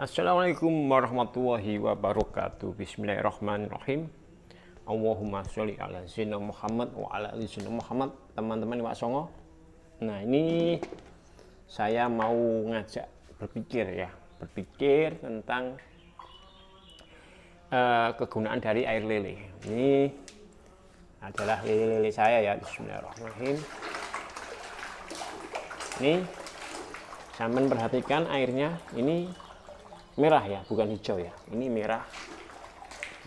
Assalamualaikum warahmatullahi wabarakatuh Bismillahirrahmanirrahim Allahumma sholli ala sayyidina Muhammad wa ala ali Muhammad teman-teman Pak Songo nah ini saya mau ngajak berpikir ya berpikir tentang uh, kegunaan dari air lele ini adalah lele-lele saya ya Bismillahirrahmanirrahim ini sampai perhatikan airnya ini merah ya bukan hijau ya ini merah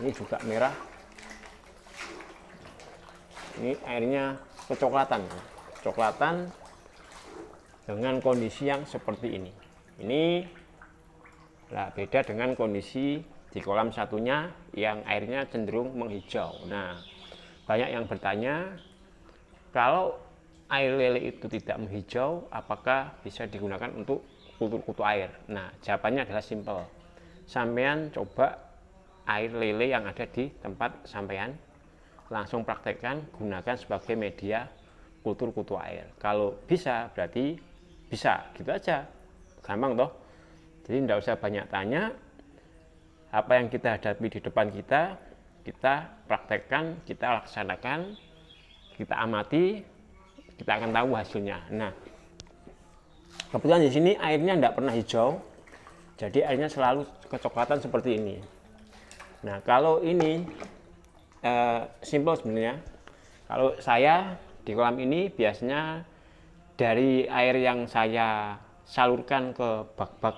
ini juga merah ini airnya kecoklatan kecoklatan dengan kondisi yang seperti ini ini lah beda dengan kondisi di kolam satunya yang airnya cenderung menghijau nah banyak yang bertanya kalau air lele itu tidak menghijau apakah bisa digunakan untuk Kultur kutu air. Nah, jawabannya adalah simple. Sampean coba air lele yang ada di tempat sampean, langsung praktekkan, gunakan sebagai media kultur kutu air. Kalau bisa, berarti bisa. Gitu aja. Gampang toh. Jadi tidak usah banyak tanya, apa yang kita hadapi di depan kita, kita praktekkan, kita laksanakan, kita amati, kita akan tahu hasilnya. Nah, kebetulan di sini airnya tidak pernah hijau jadi airnya selalu kecoklatan seperti ini nah kalau ini uh, simple sebenarnya kalau saya di kolam ini biasanya dari air yang saya salurkan ke bak-bak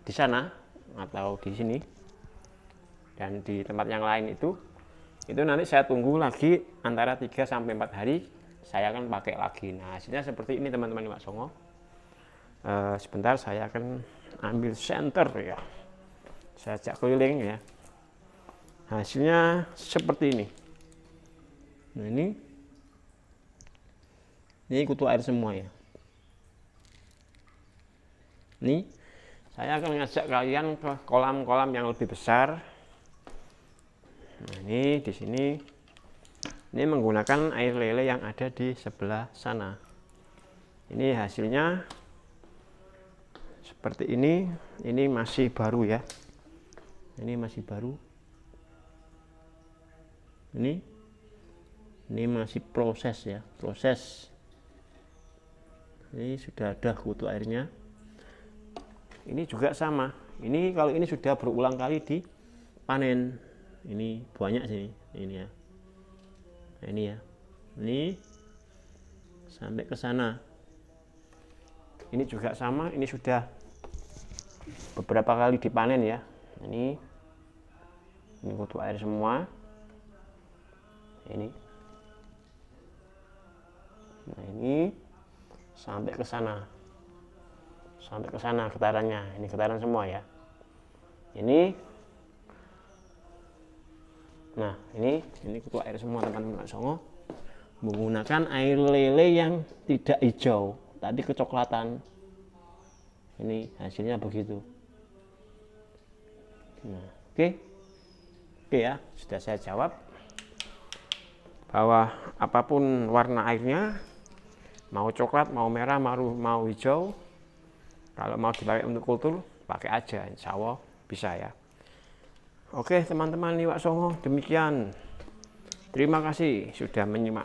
di sana atau di sini dan di tempat yang lain itu itu nanti saya tunggu lagi antara 3 sampai 4 hari saya akan pakai lagi nah hasilnya seperti ini teman-teman Pak Songo uh, sebentar saya akan ambil center ya saya cek keliling ya hasilnya seperti ini nah ini ini kutu air semua ya ini saya akan ngajak kalian ke kolam-kolam yang lebih besar nah ini di sini ini menggunakan air lele yang ada di sebelah sana ini hasilnya seperti ini ini masih baru ya ini masih baru ini ini masih proses ya proses ini sudah ada kutu airnya ini juga sama ini kalau ini sudah berulang kali di panen ini banyak sini ini ya nah, ini ya ini sampai ke sana ini juga sama ini sudah beberapa kali dipanen ya ini ini kutu air semua ini nah ini sampai ke sana sampai ke sana getarannya ini getaran semua ya ini nah ini ini kutu air semua teman-teman songo menggunakan air lele yang tidak hijau tadi kecoklatan ini hasilnya begitu nah oke okay. oke okay ya sudah saya jawab bahwa apapun warna airnya mau coklat mau merah mau mau hijau kalau mau dipakai untuk kultur pakai aja insya Allah bisa ya oke teman-teman liwat Songo demikian terima kasih sudah menyimak